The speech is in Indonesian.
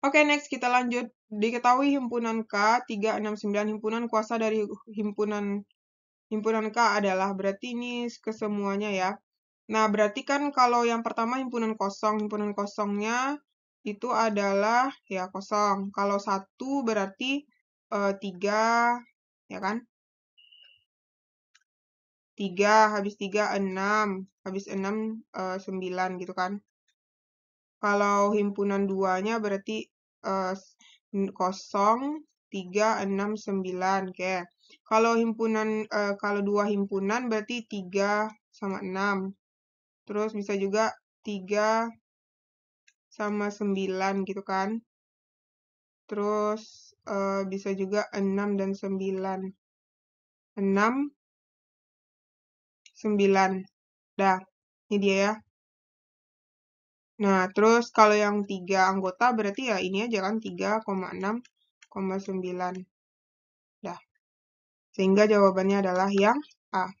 Oke, next kita lanjut. Diketahui himpunan K 369 himpunan kuasa dari himpunan himpunan K adalah berarti ini kesemuanya ya. Nah, berarti kan kalau yang pertama himpunan kosong, himpunan kosongnya itu adalah ya kosong. Kalau satu berarti e, eh, 3 ya kan? 3, habis 3, 6, habis 6, e, 9 gitu kan. Kalau himpunan duanya berarti eh, kosong tiga enam sembilan Kalau himpunan, uh, kalau dua himpunan berarti tiga sama enam. Terus bisa juga tiga sama sembilan gitu kan. Terus uh, bisa juga enam dan sembilan. Enam sembilan. Dah, ini dia ya. Nah, terus kalau yang tiga anggota berarti ya ini aja kan 3,6,9. Dah. Sehingga jawabannya adalah yang A.